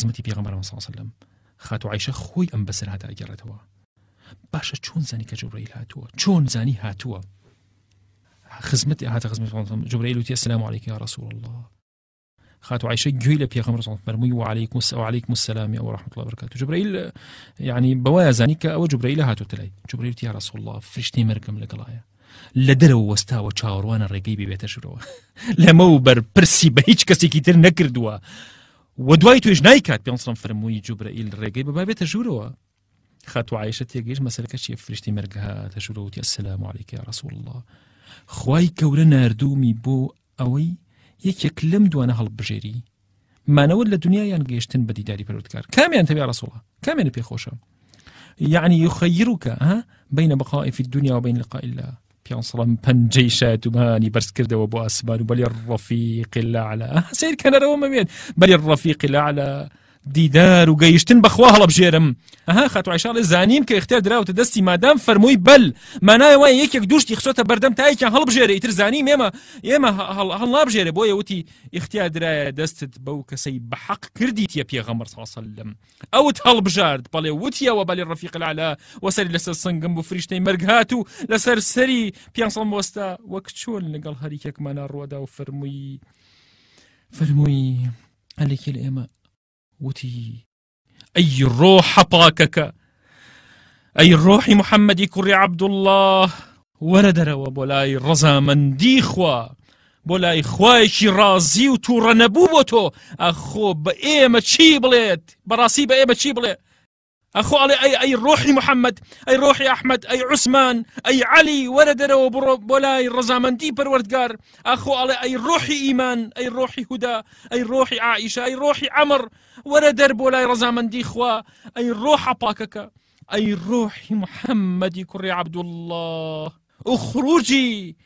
خزمەتی صلی الله علیه و عیشە خۆی ئەم بەسەر هاتە ئەگەڕێتەوە باشە چۆن زانی کە جوبرەیل هاتو چۆن زانی هاتووە خزمەتی هاتە جبرئیل و تی السلام علیک یا رسول الله خات عائشة جوي صلی الله علیه صلى الله و وعليكم السلام ورحمة الله وبركاته یعنی يعني بوايا زانيك أو جبرئیل هاتو تلاي جبرائيل يا رسول الله فرشتي مركم لقلايا لدرو وستا و چاوروان الرقيبي بيتشروا لمو بر برسي هیچ کسی كتير نکردوا و دوای توێش نایکات پێسم فرمووی جوبرائیل ڕێگەی بە بابێتە ژوورەوە خات و عیشە تێگەیش مەسەرەکە چیە فریشتی مەرگهاتە ژوورەوتی ئەسلام عیکە رسول الله بو خی گەورە نردومی بۆ ئەوەی یەکێک لەم دوانە هەڵبژێری مانەوە لە دنیایان گەیشتن بە دیداری پەرودکار کامیان تەبی ڕسوڵە کامیان يعني, يعني, يعني, يعني يخيرك ها بين بقائي في الدنيا وبين لقاء الله پیاسەڵم پەنجەی شایتومانی بەرز کردەوە بۆ أسبان و الرفيق الأعلى سيد علا سیر کەنەرەوە مەبێت بەلی ڕەفیقی دیدار و گەیشتن بەخوا اها ئەها خاتوعیشاڵێ زانیم که اختێر دراو تدستی مادام فەرمووی بەل مانای وای یەکێک دوشتی خسۆتە بەردەم تایکە هەڵبژێرە ئیتر زانیم ئێمە ئێمە هەڵابژێرە بۆ یەوتی اختیار درایە دەستت بەو کەسەی بەحەق کردی تە پێغەمەر الله ئەوت هەڵبژارد بەڵێ وتیەوە بەڵێ ڕفیقلالا وەسەری لەسەر سنگم بۆ فریشتەی مەرگات و سری سەری پیانسەڵ وستا وقت چۆل نقل هەریکێکمانە ڕوەدا و فەرمووی فەرمووی هەلێکی لە وتي أي الروح باكك أي الروح محمد كر عبد الله وردر بولاي رزا من ديخوا بولاي خوایکی ڕازی و تووڕە نەبوو بۆ تۆ ئەخۆ بە ئێمە چی بڵێت اخو علي اي اي روحي محمد اي روحي احمد اي عثمان اي علي ولا وبولاي ولا رزامندي بروردكار اخو علي اي روحي ايمان اي روحي هدى اي روحي عائشه اي روحي عمر ولا درب ولا رزامندي خوا اي روح اباكك اي روحي محمد كري عبد الله اخرجي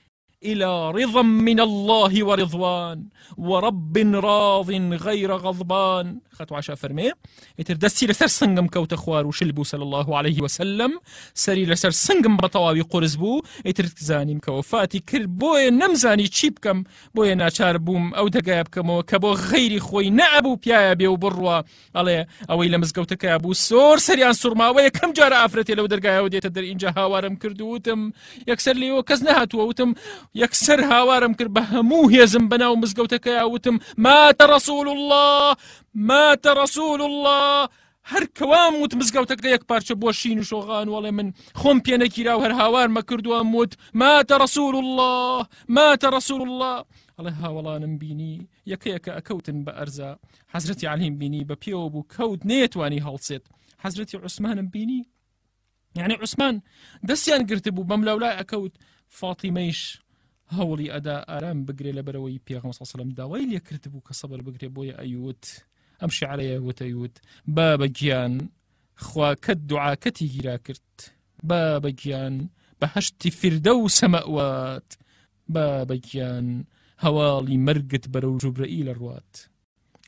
إلى رضا من الله ورضوان ورب راض غير غضبان خطو عشاء فرمي يتر دستي لسر سنگم كوت اخوار وشلبو صلى الله عليه وسلم سري لسر سنگم بطواوي قرزبو يتر زاني مكوفاتي كر بوي نمزاني چيبكم بوي ناچار بوم او دقايبكم وكبو غيري خوي نعبو بيايا بيو بروا علي اوي لمزقوت كابو سور سريان سرماوي كم جار افرتي لو درقايا وديت در انجا هاوارم كردو وتم يكسر لي وكزنهات ووتم وتم يكسر هاوارم كربه موه هەموو هێزم بەناو مزگەوتەکەیا وتم مات رسول الله مات رسول الله هر كوام وت مزگەوتەکە یەک پارچە بۆ شین و شۆغان وڵێ من خۆم پێنەکیرا و هاوار ما کردووە وت مات رسول الله مات رسول الله الله والله بینی یەکەیەکە يك بە ئەرزا بأرزا حزرتي عليهم بيني پێوە بوو کەوت هالصيت حزرتي عثمان عوسمانم يعني عثمان عوسمان دەستیان گرت بوو بەم لەولای ئەکەوت هەوڵی ئەدا ئارام بگرێ لە بەرەوەی پێغمەسەسلم داوای لێکرد بوو کە سەبەر بگرێ بۆیە ئەیوت ئەم شعرەیە وتەیوت با بە گیان خواکەت دوعاکەتی گیرا کرد با بە گیان بەهشتی فردە و سەمەوات با بە گیان هەواڵی مەرگت بەرەو جوبرەئی لە ڕات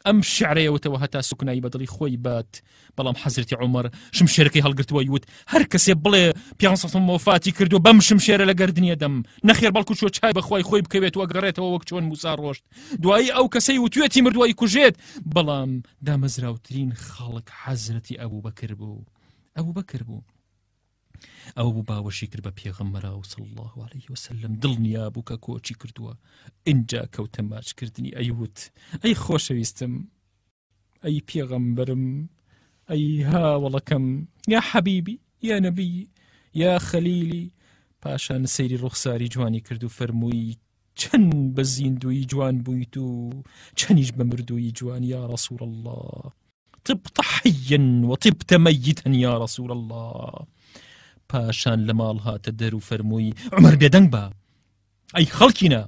ئەم شعرەیەوتەوە هەتا سوکنایی بەدڵی خۆی بات بەڵام حەزرتی عمر شم شێرەکەی هەڵگرتووە یوت هەر کەسێ بڵێ پێ مۆفاتی کردو بەم شم شێرە لە گردنیە دەم نەخێر بەڵکو چۆ چای بەخوای خۆی بکەوێتەوە گەڕێتەوە وەک چۆن موسا ڕۆشت دوایی ئەو کەسەی وتوێتی مردوایی کوژێت بەڵام دامەزراوترین خاڵک حەزرەتی ئەبوو بەکرد بوو ئەوو بەکرد بوو با پیغمبر او صلی الله علیه و سڵ الله عليه وسلم دڵنیا بوو کە کۆچی کردووە اینجا ایوت ای خوش ئەی ای پیغمبرم ای ها ولکم یا حبیبی یا نبی یا خەلیلی پاشان سەیری رخساری جوانی کرد و فەرمووی چەند بە زیندوی جوان بوویت و چەنیش بە جوان یا رسول الله طبت حيا وطبت ميتا يا رسول الله پاشان لە ماڵ هاتە دەر و فەرمووی عمر بێدەنگ بە ئەی خەڵکینە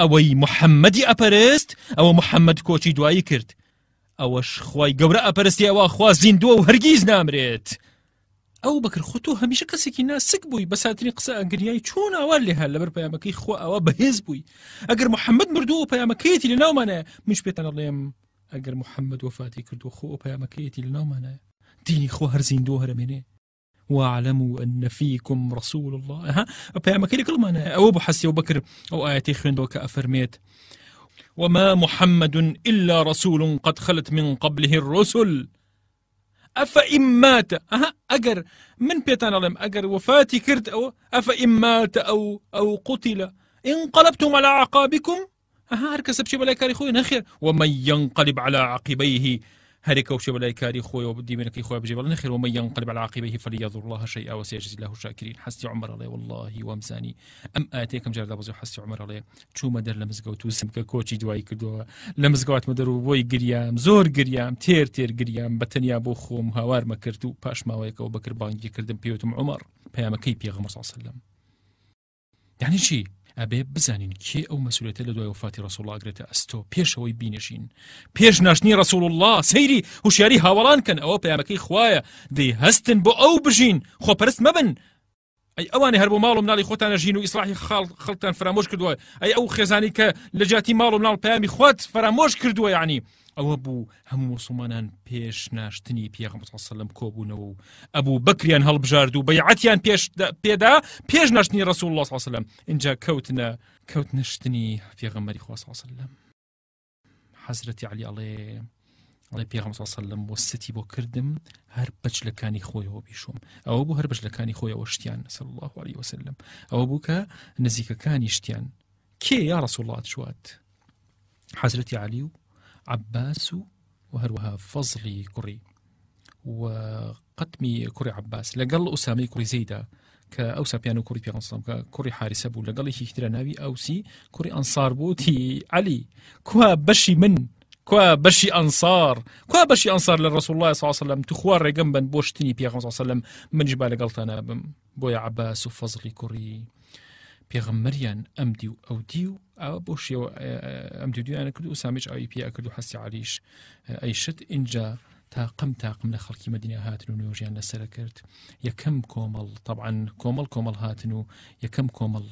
ئەوەی محەممەدی ئەپەرست ئەوە محەممەد کۆچی دوایی کرد ئەوەش خی گەورە ئەپەرستی ئەوە خوا زیندووە و هەرگیز نامرێت ئەو بکرخوت و هەمیشه کەسێکی ناسک بووی بە ساتری قسە ئەنگریایی چۆن ئەوە لێ هەر لەبەر پەیامەکەی خۆ ئەوە بەهێز بووی ئەگەر محەممەد مردووە پەیامەکەیەتی لە ناومانە منش پێتەنە بڵێم ئەگەر محەممەد وفاتی کردو خۆ پەیامەکەیەتی لە ناومانە دینی خۆ هەر زیندوە هەرمێنێ واعلموا ان فيكم رسول الله ها پیامه کلی کلمه انا او حسي ابو بكر او اياتي خوندو که وما محمد الا رسول قد خلت من قبله الرسل أفإن مات أها أجر من بيتان علم أجر وفاتي كرت أو أفإن مات أو أو قتل انقلبتم على أعقابكم أها هركس بشي بلاي كاري خوي نخير ومن ينقلب على عقبيه هەرێکە شێ بەلای کاری وبدي منك خويا بجيب الله نخير ومن ينقلب على عقبيه فەلیەض الله شيئا وسيجزي الله الشاكرين حسي عمر الله والله ومساني ام اتيكم جرد ابو حسي عمر الله چومە دەر لە مزگەوت و سمکە کۆچی دوایی کردووە لە مزگەواتمە دەر جريام بۆی گریام زۆر گریام تێر تێر گریام بە تەنیا بۆ خۆم هاوارمە کرد و پاشماوەیەکەوە بەکرد بانگی کردم پێوتم عمر الله عليه وسلم يعني شي ئەبێ بزانین کێ ئەو مەسولێتە لە دوای وفاتی ڕسوڵاگرێتە ئەستۆ پێشەوەی بینشین پێش ناشتنی ڕسوول الله سەیری هوشیاری هاوڵان کەن ئەوە پەیامەکەی خوایە دەی هەستن بۆ ئەو بژین خۆپەرست مەبن ئەی ئەوانی هەر بۆ ماڵ و مناڵی خۆتان نەژین و ئیسلاحی خاڵ خەڵتان فرامۆش کردووە ئەی ئەو خێزانی کە لە جاتی ماڵ و مناڵ پامی خوت فرامۆش کردووە یعنی ئەوە بوو هەموو مسلمانان پێش ناشتنی پێغمسە لەم کۆبوونەوە و ئەبوو بکریان هەڵبژارد و بەعاتیان پێش پێدا پێش ناشتنی ڕسول الله سلم اینجا کەوتنە کەوت نشتنی پێغمەری خواسلم حەزرەتی علی ئەڵێ ئەڵێ پێغمسەلم بۆ ستی بۆ کردم هەر بەچلەکانی خۆیەوە بیشوم ئەوە بوو هەر بەچلەکانی خۆیەوە شتیان سەر الله عليه وسلم ئەوە بوو کە نزیکەکانی شتیان کێ یا ڕسوڵات شوات حەزرەتی علی و عباس وهروها فضلي كري وقتمي كري عباس لقل أسامي كري زيدا كأوسا بيانو كري بيان صلام كري حارس أبو لقل يشترى ناوي أوسي كري أنصار بوتي علي كوا بشي من كوا بشي أنصار كوا بشي أنصار للرسول الله صلى الله عليه وسلم تخوار رقم بن بوشتني بيان صلى الله عليه وسلم من جبال قلتنا بويا عباس وفضلي كري بيغمريان أمديو أوديو او يو آه، آه، ام دي انا كل سامج اي بي اكردو حسي عليش آه، اي شت انجا تاقم تاقم لە مدينة مدینە هاتن و نوێژیان لەسرە کرد یەکەم کۆمەڵ كومل كومل كومل هاتن و يا كم كومل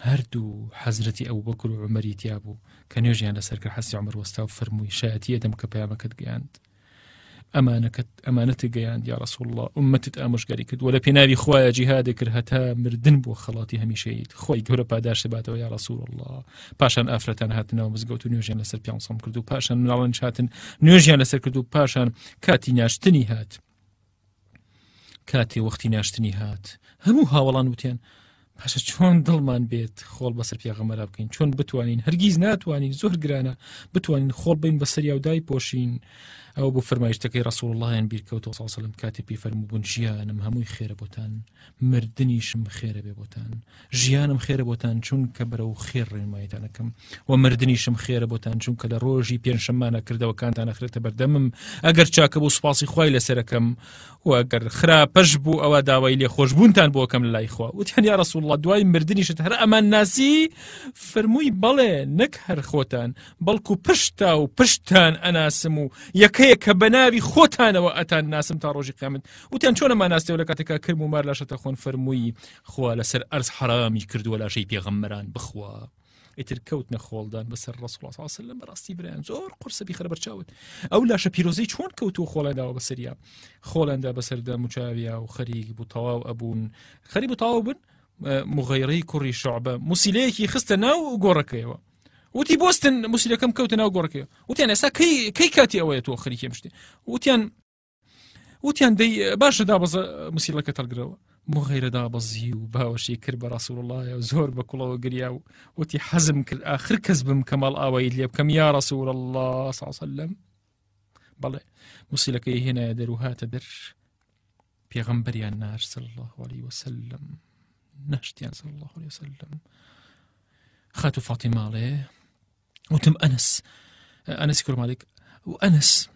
هردو حزرتي بەکر بكر عمەریتیا بوو كان يوجي لەسەر سركر حەسی عمر وەستا و شاتي يدم کە پامەکەت ئەمانەکەت ئەمانەتی گەیان يا رسول الله ئامۆژگاری کرد وە ولا پێناوی خخوایە جهادك رهتا هەتا مردن بۆ خەڵاتی هەمیشەیت خۆی گەورە پاداش سبات يا رسول الله باشا ئافرەتان هاتنا مزگەوت و نوێژیان لەسەر پێسەم کرد و پاشان ناڵەن هاتن نوێژیان لەسەر کرد كاتي پاشان کاتی هات كاتي وەختی ناشتني هات هەموو هاوڵان وتیان پاشە چۆن دڵمان بێت خۆڵ بەسەر پێغەمەرا بکەین چۆن بتوانین هەرگیز ناتوانین زۆر گرانە بتوانین خۆڵ بین بەسەر یاودای پۆشین ئەو بۆ فەرمایشتەکەی ڕسوڵڵیان بیرکەوتۆ ساسەلم کاتی پێ فەرموبوون ژیانم هەمووی خێرە بۆتان مردنیشم خێرە بێ بۆتان ژیانم خێرە بۆتان چون کە بەرە و خێر ڕێنمایتانەکەم و مردنیشم خێرە بۆتان چون کە لە ڕۆژی پێنجشەمانە کردەوەکانتان نەخرێتە بەردەمم ئەگەر چاکە بۆ سوپاسی خی لەسەرەکەم و ئەگەر خراپەش بوو ئەوە داوای لێ خۆشببوونتان بۆکەم لای خوا وتیان یا ڕسوڵ الله دوای مردنیشت هەر ئەمان ناسی فرمووی بەڵێ نەک هەر خۆتان بەڵکو پشتا و پشتان ئەناسم و یەکەیە کە بە ناوی خۆتانەوە ئەتان ناسم تا ڕۆژی قامت وتیان چۆنەمان ناستێ لە کاتێکا کرد و مار لاشەتە خۆن فرمووی خوا لەسەر ئەرز حرامی کردووە لاشەی پێغەممەران بخوا. ئیتر کەوت نەخۆڵدان بەسەر ڕسوڵااصل لە بەڕاستی برایان زۆر قرسە بیخرە بەرچاوت ئەو لاشە پیرۆزەی چۆن کەوت و خۆڵەنداوە بەسەریا خۆڵەندا بەسەردا موچاویا و خەریک بوو تەواو ئەبوون خەری بوو تەواو بن مغيري كوري شعبة موسيليه كي خستنا وقوركيوه وتي بوستن موسيليه كم كوتنا وقوركيوه وتي اسا كي, كي كاتي اوية توخري كيمشتي وتيان وتيان دي باش دابز موسيليه كتالقروه مغير دابزيو باوشي كرب رسول الله وزور بكله وقرياو وتي حزم آخر كزب كمال اوية ليب كم يا رسول الله صلى الله عليه وسلم بله موسيليه هنا يدر وها بيغمبر يا النار صلى الله عليه وسلم يعني صلى الله عليه وسلم خاتو فاطمة عليه وتم أنس أنس يقول مالك وأنس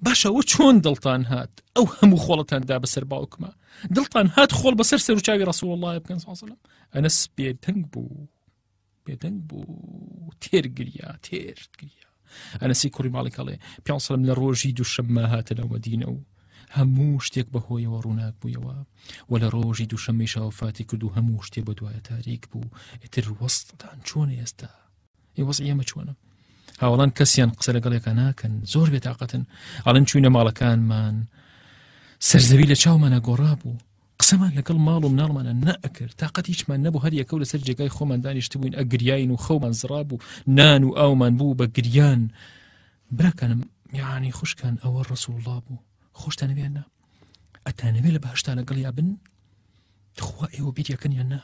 باشا وشون دلطان هات أو هەموو خولتان دا بسر باوكما دلطان هات سر وشاوي رسول الله يبقى صلى الله بکەن بو تير قريا تير قريا أنس تێرگریا تێرگریا عليه بيان صلى الله عليه وسلم لروجي دو لەوە دینە ودينو هەموو شتێک بەهۆیەوە ڕووناک بوویەوە و لە ڕۆژی دووشەمەی شاوفاتی کرد و هەموو شتێ بە دوایە تاریک بوو ئتر وەستتان چۆن ئێستا ئێوەس ئێمە چۆنە هاوڵان کەسیان قسە لەگەڵێکە ناکەن زۆر بێتاقەتن ئاڵن چوینە ماڵەکانمان سەرزەوی لە چاومانە گۆڕا بوو قسەمان لەگەڵ ماڵ و ناڵمانە نەکرد تااقەت هیچمان نەبوو هەر یەکەو لەسەر جێگای خۆمان دانیشت بووین ئەگریایین و خەومان زرا بوو نان و ئاومان بوو بە گریان براکەنم میانی خوشکان ئەوە ڕسوڵا بوو انا ئەتانەوێت لە باشتانە گڵیا بن تخوائي ئێوە بیریەکەنیان نا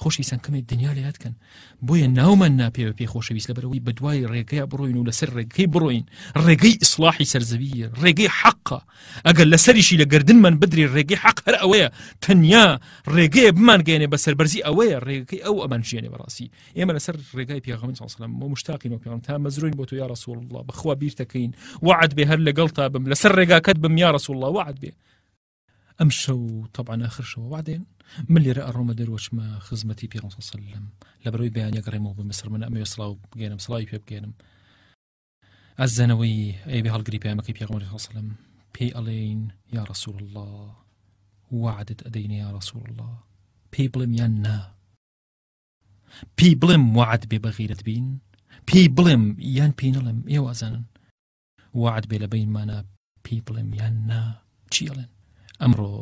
خوشی سان کمی دنیا لیاد کن لە یادکەن بۆیە و پی خوشی خۆشەویست لەبەرەوەی بدوای دوای ڕێگەی بڕۆین و لەسەر ڕێگەی بڕۆین اصلاحی سر سەرزەویە ڕێگەی حقه اگر لسریشی لگردن من بدري ڕێگەی حق هر آواه تنیا ڕێگەیە بمان گەێنێ بە سەربەرزی ئەوەیە ڕێگەکەی ئەو ئەمان ژێنێ بەڕاستی ئێمە لەسەر ڕێگای پیاغەمن ساسلام و مشتاقین و پیان تا مەزرۆین بۆ تۆ یا رسول الله بخوا بیرتەکەین وعد بێ هەر لەگەڵ تا بم لەسەر کد بم یا رسول الله وعد بێ امشو طبعا آخر شو وعدێن من اللي رأى روما دير واش ما خزمتي بيغ صلى الله عليه وسلم لبروي بيان يقري بمصر من أمي وصلاو بقينم صلاي بيب قينم الزنوي أي بها القريب يا مكي بيغ صلى الله عليه وسلم بي ألين يا رسول الله وعدت أديني يا رسول الله بي بلم يانا بي بلم وعد بي بغيرة بين بي بلم يان بي نلم يو وعد بي لبين مانا بي بلم يانا تشيلن ئەمڕۆ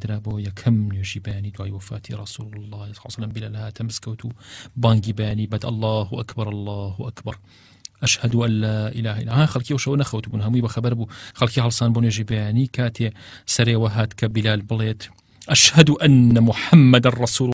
درابو بۆ كم نوێژی بەیانی دوای وفاتی رسول الله خسلم بلا لها تمسکەوت و بانگی بەیانی بەد الله اكبر الله اشهد ان لا إله إلا الله خلقي وشو نخوت بن همي بخبر بو خلقي هەڵسان بن نوێژی بەیانی کاتێ سەرێوە هات کە بیلال أن محمد الرسول